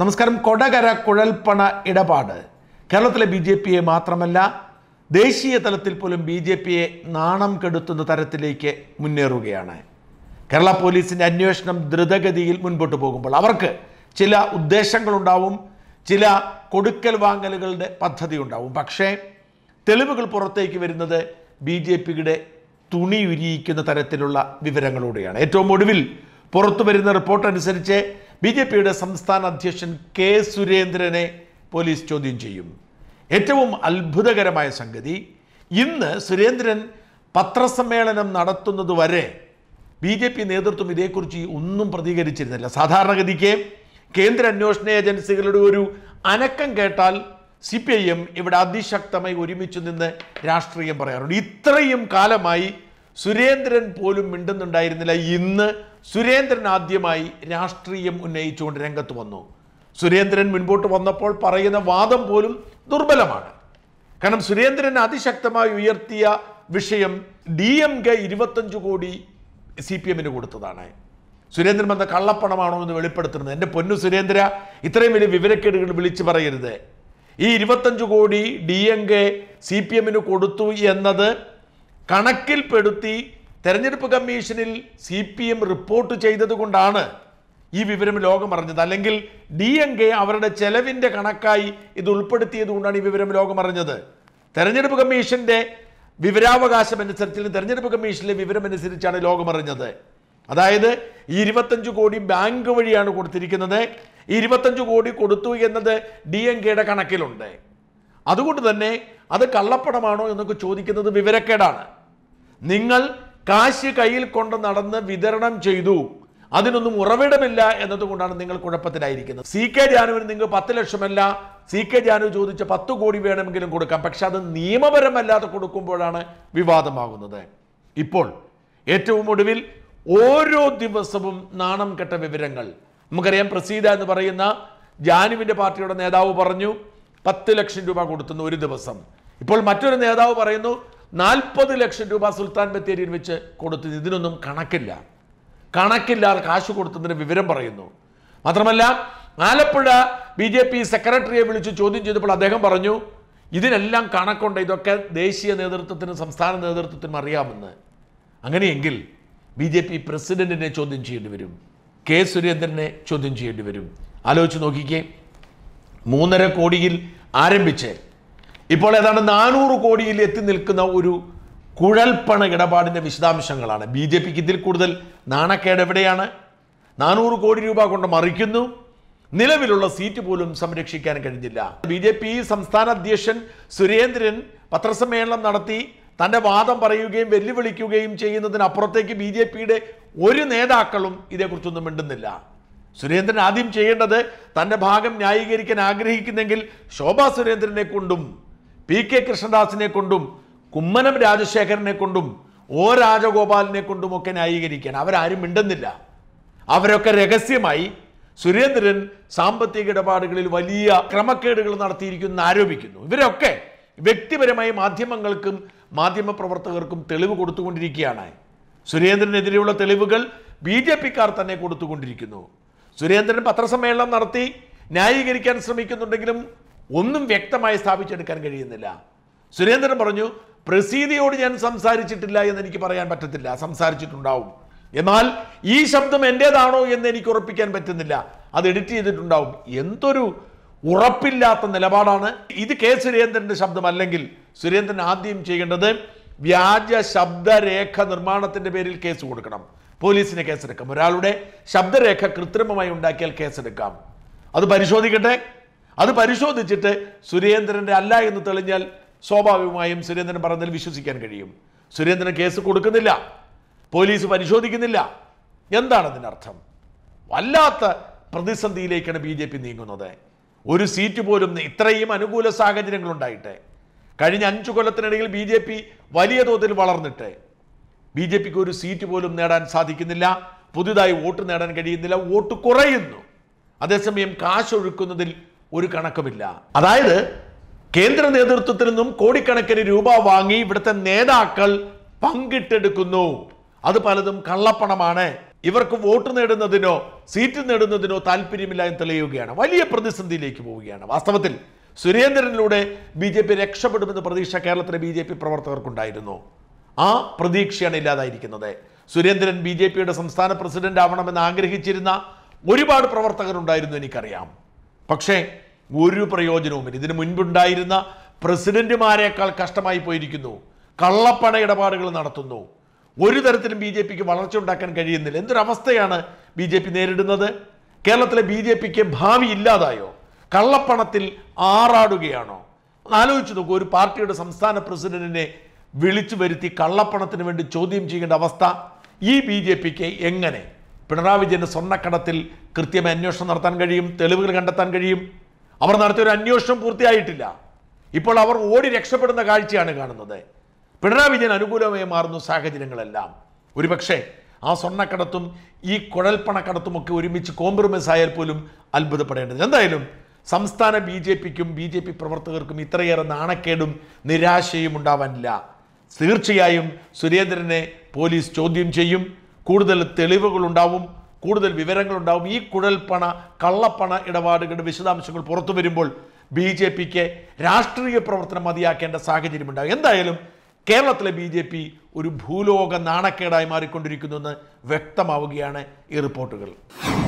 നമസ്കാരം കൊടകര കുഴൽപ്പണ ഇടപാട് കേരളത്തിലെ ബി ജെ പിയെ മാത്രമല്ല ദേശീയ തലത്തിൽ പോലും ബി ജെ പിയെ നാണം കെടുത്തുന്ന തരത്തിലേക്ക് മുന്നേറുകയാണ് കേരള പോലീസിൻ്റെ അന്വേഷണം ദ്രുതഗതിയിൽ മുൻപോട്ട് പോകുമ്പോൾ അവർക്ക് ചില ഉദ്ദേശങ്ങളുണ്ടാവും ചില കൊടുക്കൽ വാങ്ങലുകളുടെ പദ്ധതി ഉണ്ടാവും പക്ഷേ തെളിവുകൾ പുറത്തേക്ക് വരുന്നത് ബി ജെ പിയുടെ തുണിയുരിയിക്കുന്ന തരത്തിലുള്ള വിവരങ്ങളോടെയാണ് ഏറ്റവും ഒടുവിൽ പുറത്തു വരുന്ന റിപ്പോർട്ട് അനുസരിച്ച് ബി ജെ പിയുടെ സംസ്ഥാന അധ്യക്ഷൻ കെ സുരേന്ദ്രനെ പോലീസ് ചോദ്യം ചെയ്യും ഏറ്റവും അത്ഭുതകരമായ സംഗതി ഇന്ന് സുരേന്ദ്രൻ പത്രസമ്മേളനം നടത്തുന്നതുവരെ ബി ജെ പി നേതൃത്വം ഇതേക്കുറിച്ച് ഒന്നും പ്രതികരിച്ചിരുന്നില്ല സാധാരണഗതിക്ക് കേന്ദ്ര അന്വേഷണ ഏജൻസികളുടെ ഒരു അനക്കം കേട്ടാൽ സി പി ഐ എം ഇവിടെ അതിശക്തമായി ഒരുമിച്ച് നിന്ന് രാഷ്ട്രീയം പറയാറുണ്ട് ഇത്രയും കാലമായി സുരേന്ദ്രൻ പോലും മിണ്ടുന്നുണ്ടായിരുന്നില്ല ഇന്ന് സുരേന്ദ്രൻ ആദ്യമായി രാഷ്ട്രീയം ഉന്നയിച്ചുകൊണ്ട് രംഗത്ത് വന്നു സുരേന്ദ്രൻ മുൻപോട്ട് വന്നപ്പോൾ പറയുന്ന വാദം പോലും ദുർബലമാണ് കാരണം സുരേന്ദ്രൻ അതിശക്തമായി ഉയർത്തിയ വിഷയം ഡി എം കെ ഇരുപത്തഞ്ച് കോടി സി പി എമ്മിന് കൊടുത്തതാണ് സുരേന്ദ്രൻ വന്ന കള്ളപ്പണമാണോ എന്ന് വെളിപ്പെടുത്തുന്നത് എൻ്റെ പൊന്നു സുരേന്ദ്ര ഇത്രയും വലിയ വിവരക്കേടുകൾ വിളിച്ചു പറയരുത് ഈ ഇരുപത്തഞ്ച് crore D M K C P എമ്മിന് കൊടുത്തു എന്നത് കണക്കിൽപ്പെടുത്തി തെരഞ്ഞെടുപ്പ് കമ്മീഷനിൽ സി പി എം റിപ്പോർട്ട് ചെയ്തതുകൊണ്ടാണ് ഈ വിവരം ലോകം അറിഞ്ഞത് അല്ലെങ്കിൽ ഡി എം കെ അവരുടെ ചെലവിൻ്റെ കണക്കായി ഇത് ഉൾപ്പെടുത്തിയതുകൊണ്ടാണ് ഈ വിവരം ലോകം അറിഞ്ഞത് തെരഞ്ഞെടുപ്പ് കമ്മീഷൻ്റെ വിവരാവകാശം അനുസരിച്ച് തെരഞ്ഞെടുപ്പ് കമ്മീഷനിലെ വിവരം അനുസരിച്ചാണ് ലോകമറിഞ്ഞത് അതായത് ഈ ഇരുപത്തഞ്ച് കോടി ബാങ്ക് വഴിയാണ് കൊടുത്തിരിക്കുന്നത് ഈ ഇരുപത്തഞ്ച് കോടി കൊടുത്തു എന്നത് ഡി എം കെയുടെ കണക്കിലുണ്ട് അതുകൊണ്ട് തന്നെ അത് കള്ളപ്പണമാണോ എന്നൊക്കെ ചോദിക്കുന്നത് വിവരക്കേടാണ് നിങ്ങൾ കാശ് കയ്യിൽ കൊണ്ട് നടന്ന് വിതരണം ചെയ്തു അതിനൊന്നും ഉറവിടമില്ല എന്നതുകൊണ്ടാണ് നിങ്ങൾ കുഴപ്പത്തിലായിരിക്കുന്നത് സി കെ ജാനുവിന് നിങ്ങൾ പത്ത് ലക്ഷമല്ല സി കെ ജാനു ചോദിച്ച പത്ത് കോടി വേണമെങ്കിലും കൊടുക്കാം പക്ഷെ അത് നിയമപരമല്ലാതെ കൊടുക്കുമ്പോഴാണ് വിവാദമാകുന്നത് ഇപ്പോൾ ഏറ്റവും ഒടുവിൽ ഓരോ ദിവസവും നാണം കെട്ട വിവരങ്ങൾ നമുക്കറിയാം പ്രസീത എന്ന് പറയുന്ന ജാനുവിൻ്റെ പാർട്ടിയുടെ നേതാവ് പറഞ്ഞു പത്ത് ലക്ഷം രൂപ കൊടുത്തുന്നു ഒരു ദിവസം ഇപ്പോൾ മറ്റൊരു നേതാവ് പറയുന്നു നാൽപ്പത് ലക്ഷം രൂപ സുൽത്താൻ ബത്തേരിയിൽ വെച്ച് കൊടുത്തു ഇതിനൊന്നും കണക്കില്ല കണക്കില്ലാതെ കാശ് കൊടുത്തതിന് വിവരം പറയുന്നു മാത്രമല്ല ആലപ്പുഴ ബി ജെ പി സെക്രട്ടറിയെ വിളിച്ച് ചോദ്യം ചെയ്തപ്പോൾ അദ്ദേഹം പറഞ്ഞു ഇതിനെല്ലാം കണക്കുണ്ട് ഇതൊക്കെ ദേശീയ നേതൃത്വത്തിനും സംസ്ഥാന നേതൃത്വത്തിനും അറിയാമെന്ന് അങ്ങനെയെങ്കിൽ ബി ജെ പി പ്രസിഡന്റിനെ ചോദ്യം ചെയ്യേണ്ടി വരും കെ സുരേന്ദ്രനെ ചോദ്യം ചെയ്യേണ്ടി വരും ആലോചിച്ച് നോക്കിക്കേ മൂന്നര കോടിയിൽ ആരംഭിച്ച് ഇപ്പോൾ ഏതാണ്ട് നാനൂറ് കോടിയിൽ എത്തി നിൽക്കുന്ന ഒരു കുഴൽപ്പണ ഇടപാടിൻ്റെ വിശദാംശങ്ങളാണ് ബി ജെ പിക്ക് ഇതിൽ കൂടുതൽ നാണക്കേട് എവിടെയാണ് നാനൂറ് കോടി രൂപ കൊണ്ട് മറിക്കുന്നു നിലവിലുള്ള സീറ്റ് പോലും സംരക്ഷിക്കാൻ കഴിഞ്ഞില്ല ബി ജെ പി സംസ്ഥാന അധ്യക്ഷൻ സുരേന്ദ്രൻ പത്രസമ്മേളനം നടത്തി തൻ്റെ വാദം പറയുകയും വെല്ലുവിളിക്കുകയും ചെയ്യുന്നതിനപ്പുറത്തേക്ക് ബി ജെ പിയുടെ ഒരു നേതാക്കളും ഇതേക്കുറിച്ചൊന്നും മിണ്ടുന്നില്ല സുരേന്ദ്രൻ ആദ്യം ചെയ്യേണ്ടത് തൻ്റെ ഭാഗം ന്യായീകരിക്കാൻ ആഗ്രഹിക്കുന്നെങ്കിൽ ശോഭാ സുരേന്ദ്രനെ കൊണ്ടും പി കെ കൃഷ്ണദാസിനെ കൊണ്ടും കുമ്മനം രാജശേഖരനെ കൊണ്ടും ഒ രാജഗോപാലിനെ ഒക്കെ ന്യായീകരിക്കാൻ അവരാരും മിണ്ടുന്നില്ല അവരൊക്കെ രഹസ്യമായി സുരേന്ദ്രൻ സാമ്പത്തിക ഇടപാടുകളിൽ വലിയ ക്രമക്കേടുകൾ നടത്തിയിരിക്കുന്നു ആരോപിക്കുന്നു ഇവരൊക്കെ വ്യക്തിപരമായി മാധ്യമങ്ങൾക്കും മാധ്യമപ്രവർത്തകർക്കും തെളിവ് കൊടുത്തുകൊണ്ടിരിക്കുകയാണ് സുരേന്ദ്രനെതിരെയുള്ള തെളിവുകൾ ബി ജെ പിക്കാർ തന്നെ കൊടുത്തുകൊണ്ടിരിക്കുന്നു സുരേന്ദ്രൻ പത്രസമ്മേളനം നടത്തി ന്യായീകരിക്കാൻ ശ്രമിക്കുന്നുണ്ടെങ്കിലും ഒന്നും വ്യക്തമായി സ്ഥാപിച്ചെടുക്കാൻ കഴിയുന്നില്ല സുരേന്ദ്രൻ പറഞ്ഞു പ്രസീതിയോട് ഞാൻ സംസാരിച്ചിട്ടില്ല എന്ന് എനിക്ക് പറയാൻ പറ്റത്തില്ല സംസാരിച്ചിട്ടുണ്ടാവും എന്നാൽ ഈ ശബ്ദം എൻ്റേതാണോ എന്ന് എനിക്ക് ഉറപ്പിക്കാൻ പറ്റുന്നില്ല അത് എഡിറ്റ് ചെയ്തിട്ടുണ്ടാവും എന്തൊരു ഉറപ്പില്ലാത്ത നിലപാടാണ് ഇത് കെ സുരേന്ദ്രൻ്റെ ശബ്ദമല്ലെങ്കിൽ സുരേന്ദ്രൻ ആദ്യം ചെയ്യേണ്ടത് വ്യാജ ശബ്ദരേഖ നിർമ്മാണത്തിൻ്റെ പേരിൽ കേസ് കൊടുക്കണം പോലീസിന് കേസെടുക്കാം ഒരാളുടെ ശബ്ദരേഖ കൃത്രിമമായി ഉണ്ടാക്കിയാൽ കേസെടുക്കാം അത് പരിശോധിക്കട്ടെ അത് പരിശോധിച്ചിട്ട് സുരേന്ദ്രൻ്റെ അല്ല എന്ന് തെളിഞ്ഞാൽ സ്വാഭാവികമായും സുരേന്ദ്രൻ പറഞ്ഞതിൽ വിശ്വസിക്കാൻ കഴിയും സുരേന്ദ്രൻ കേസ് കൊടുക്കുന്നില്ല പോലീസ് പരിശോധിക്കുന്നില്ല എന്താണ് അതിനർത്ഥം വല്ലാത്ത പ്രതിസന്ധിയിലേക്കാണ് ബി ജെ പി നീങ്ങുന്നത് ഒരു സീറ്റ് പോലും ഇത്രയും അനുകൂല സാഹചര്യങ്ങളുണ്ടായിട്ട് കഴിഞ്ഞ അഞ്ചു കൊല്ലത്തിനിടയിൽ ബി ജെ പി വലിയ തോതിൽ വളർന്നിട്ട് ബി ജെ പിക്ക് ഒരു സീറ്റ് പോലും നേടാൻ സാധിക്കുന്നില്ല പുതുതായി വോട്ട് നേടാൻ കഴിയുന്നില്ല വോട്ട് കുറയുന്നു അതേസമയം കാശൊഴുക്കുന്നതിൽ ഒരു കണക്കുമില്ല അതായത് കേന്ദ്ര നേതൃത്വത്തിൽ നിന്നും കോടിക്കണക്കിന് രൂപ വാങ്ങി ഇവിടുത്തെ നേതാക്കൾ പങ്കിട്ടെടുക്കുന്നു അത് പലതും കള്ളപ്പണമാണ് ഇവർക്ക് വോട്ട് നേടുന്നതിനോ സീറ്റ് നേടുന്നതിനോ താല്പര്യമില്ല എന്ന് തെളിയുകയാണ് വലിയ പ്രതിസന്ധിയിലേക്ക് പോവുകയാണ് വാസ്തവത്തിൽ സുരേന്ദ്രനിലൂടെ ബി ജെ പി രക്ഷപ്പെടുമെന്ന പ്രതീക്ഷ കേരളത്തിലെ ബി ജെ പി പ്രവർത്തകർക്കുണ്ടായിരുന്നു ആ പ്രതീക്ഷയാണ് ഇല്ലാതായിരിക്കുന്നത് സുരേന്ദ്രൻ ബി ജെ പിയുടെ സംസ്ഥാന പ്രസിഡന്റ് ആവണമെന്ന് ആഗ്രഹിച്ചിരുന്ന ഒരുപാട് പ്രവർത്തകരുണ്ടായിരുന്നു എനിക്കറിയാം പക്ഷേ ഒരു പ്രയോജനവുമില്ല ഇതിനു മുൻപുണ്ടായിരുന്ന പ്രസിഡന്റുമാരെക്കാൾ കഷ്ടമായി പോയിരിക്കുന്നു കള്ളപ്പണ ഇടപാടുകൾ നടത്തുന്നു ഒരു തരത്തിലും ബി ജെ പിക്ക് വളർച്ച ഉണ്ടാക്കാൻ കഴിയുന്നില്ല എന്തൊരവസ്ഥയാണ് ബി ജെ പി നേരിടുന്നത് കേരളത്തിലെ ബി ജെ പിക്ക് ഭാവി ഇല്ലാതായോ കള്ളപ്പണത്തിൽ ആറാടുകയാണോ ആലോചിച്ചു നോക്കൂ ഒരു പാർട്ടിയുടെ സംസ്ഥാന പ്രസിഡന്റിനെ വിളിച്ചു വരുത്തി കള്ളപ്പണത്തിന് വേണ്ടി ചോദ്യം ചെയ്യേണ്ട അവസ്ഥ ഈ ബി ജെ പിക്ക് എങ്ങനെ പിണറായി വിജയന്റെ സ്വർണ്ണക്കടത്തിൽ കൃത്യമായി അന്വേഷണം നടത്താൻ കഴിയും തെളിവുകൾ കണ്ടെത്താൻ കഴിയും അവർ നടത്തിയ ഒരു അന്വേഷണം പൂർത്തിയായിട്ടില്ല ഇപ്പോൾ അവർ ഓടി രക്ഷപ്പെടുന്ന കാഴ്ചയാണ് കാണുന്നത് പിണറായി വിജയൻ അനുകൂലമായി മാറുന്ന സാഹചര്യങ്ങളെല്ലാം ഒരുപക്ഷെ ആ സ്വർണ്ണക്കടത്തും ഈ ഒക്കെ ഒരുമിച്ച് കോംപ്രമൈസ് ആയാൽ പോലും അത്ഭുതപ്പെടേണ്ടത് എന്തായാലും സംസ്ഥാന ബി ജെ പിക്കും ബി ജെ പി പ്രവർത്തകർക്കും ഇത്രയേറെ നാണക്കേടും നിരാശയും ഉണ്ടാവാനില്ല തീർച്ചയായും സുരേന്ദ്രനെ പോലീസ് ചോദ്യം ചെയ്യും കൂടുതൽ തെളിവുകളുണ്ടാവും കൂടുതൽ വിവരങ്ങളുണ്ടാവും ഈ കുഴൽപ്പണ കള്ളപ്പണ ഇടപാടുകളുടെ വിശദാംശങ്ങൾ പുറത്തു വരുമ്പോൾ ബി ജെ പിക്ക് രാഷ്ട്രീയ പ്രവർത്തനം മതിയാക്കേണ്ട സാഹചര്യമുണ്ടാകും എന്തായാലും കേരളത്തിലെ ബി ജെ പി ഒരു ഭൂലോക നാണക്കേടായി മാറിക്കൊണ്ടിരിക്കുന്നു എന്ന് വ്യക്തമാവുകയാണ് ഈ റിപ്പോർട്ടുകൾ